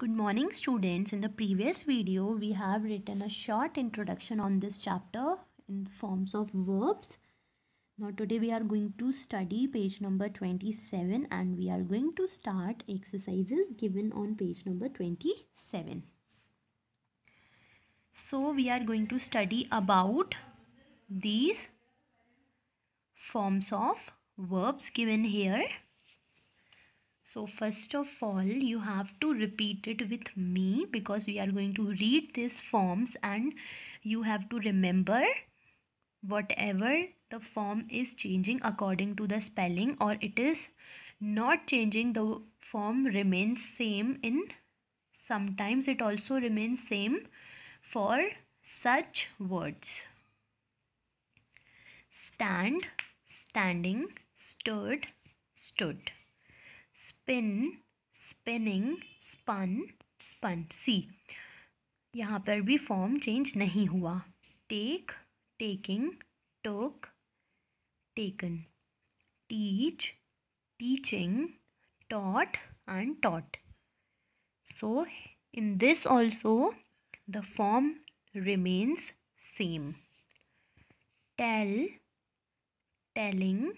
Good morning students. In the previous video, we have written a short introduction on this chapter in forms of verbs. Now today we are going to study page number 27 and we are going to start exercises given on page number 27. So we are going to study about these forms of verbs given here. So first of all, you have to repeat it with me because we are going to read these forms and you have to remember whatever the form is changing according to the spelling or it is not changing the form remains same in sometimes it also remains same for such words stand standing stood stood spin spinning spun spun see यहाँ पर भी form change नहीं हुआ take taking took taken teach teaching taught and taught so in this also the form remains same tell telling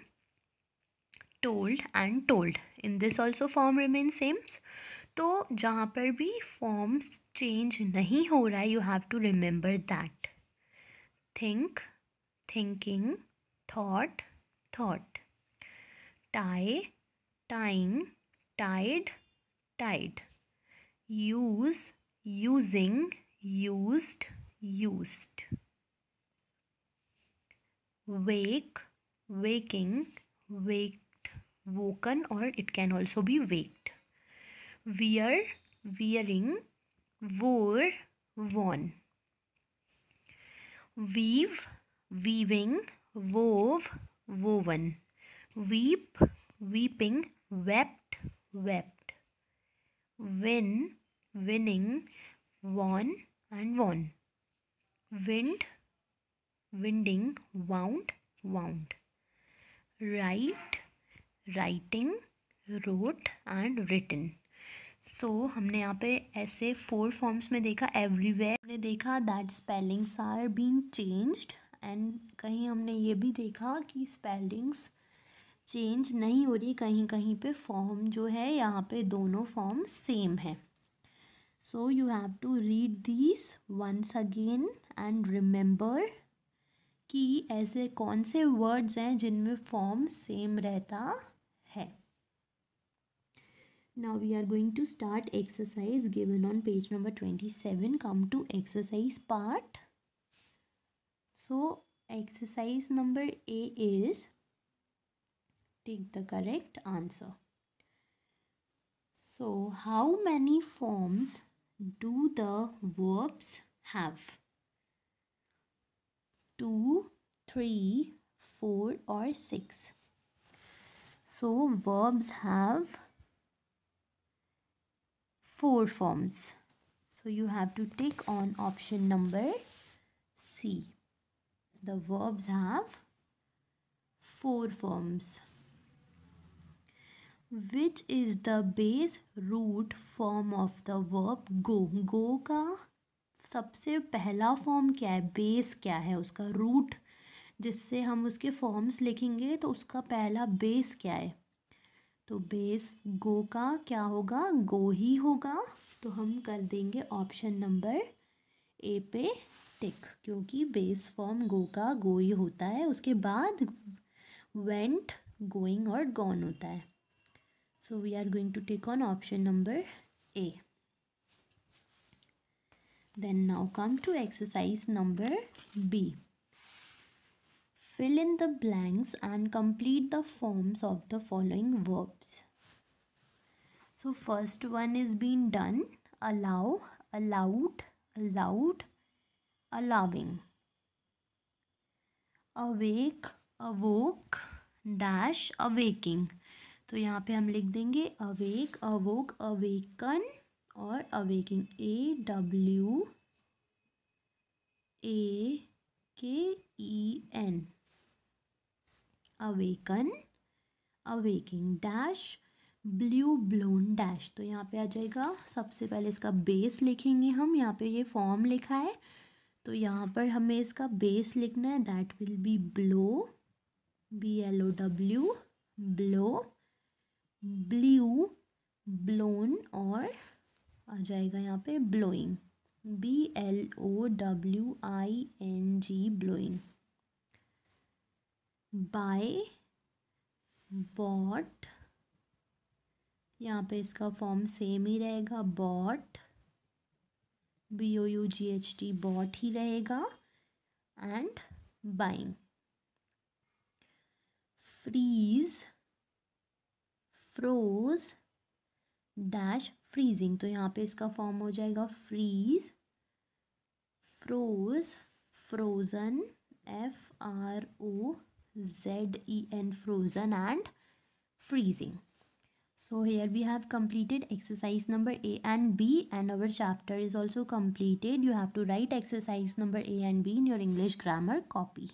told and told in this also form remain same तो जहाँ पर भी forms change नहीं हो रहा है you have to remember that think thinking thought thought tie tying tied tied use using used used wake waking wake woken or it can also be waked. Wear, wearing, wore, worn. Weave, weaving, wove, woven. Weep, weeping, wept, wept. Win, winning, won and won. Wind, winding, wound, wound. Right, writing wrote and written so हमने यहाँ पे ऐसे four forms में देखा everywhere हमने देखा that spellings are being changed and कहीं हमने ये भी देखा कि स्पेलिंग्स चेंज नहीं हो रही कहीं कहीं पे फॉर्म जो है यहाँ पे दोनों फॉर्म सेम है so you have to read these once again and remember कि ऐसे कौन से वर्ड्स हैं जिनमें फॉर्म सेम रहता now we are going to start exercise given on page number 27 come to exercise part so exercise number a is take the correct answer so how many forms do the verbs have Two, three, four, or 6 So verbs have four forms. So you have to tick on option number C. The verbs have four forms. Which is the base root form of the verb go? Go ka sabse pehla form kya hai base kya hai uska root जिससे हम उसके forms लिखेंगे तो उसका पहला base क्या है तो बेस गो का क्या होगा गो ही होगा तो हम कर देंगे ऑप्शन नंबर ए पे टिक क्योंकि बेस फॉर्म गो का गो ही होता है उसके बाद वेंट गोइंग और गॉन होता है so we are going to take on option number A then now come to exercise number B Fill in the blanks and complete the forms of the following verbs. So first one is been done. Allow, allowed, allowed, allowing. Awake, awoke, dash, awaking. तो यहाँ पे हम लिख देंगे awake awoke awaken और awaking A W A K E N awaken awaking dash blew blown dash तो यहाँ पे आ जाएगा सबसे पहले इसका बेस लिखेंगे हम यहाँ पे ये फॉर्म लिखा है तो यहाँ पर हमें इसका बेस लिखना है that will be blow B L O W blow blew blown और आ जाएगा यहाँ पे blowing B L O W I N G blowing buy bought यहाँ पे इसका फॉर्म सेम ही रहेगा bought B O U G H T bought ही रहेगा and buying freeze froze dash freezing तो यहाँ पे इसका फॉर्म हो जाएगा freeze froze frozen F R O z-e-n frozen and freezing so here we have completed exercise number a and b and our chapter is also completed you have to write exercise number a and b in your english grammar copy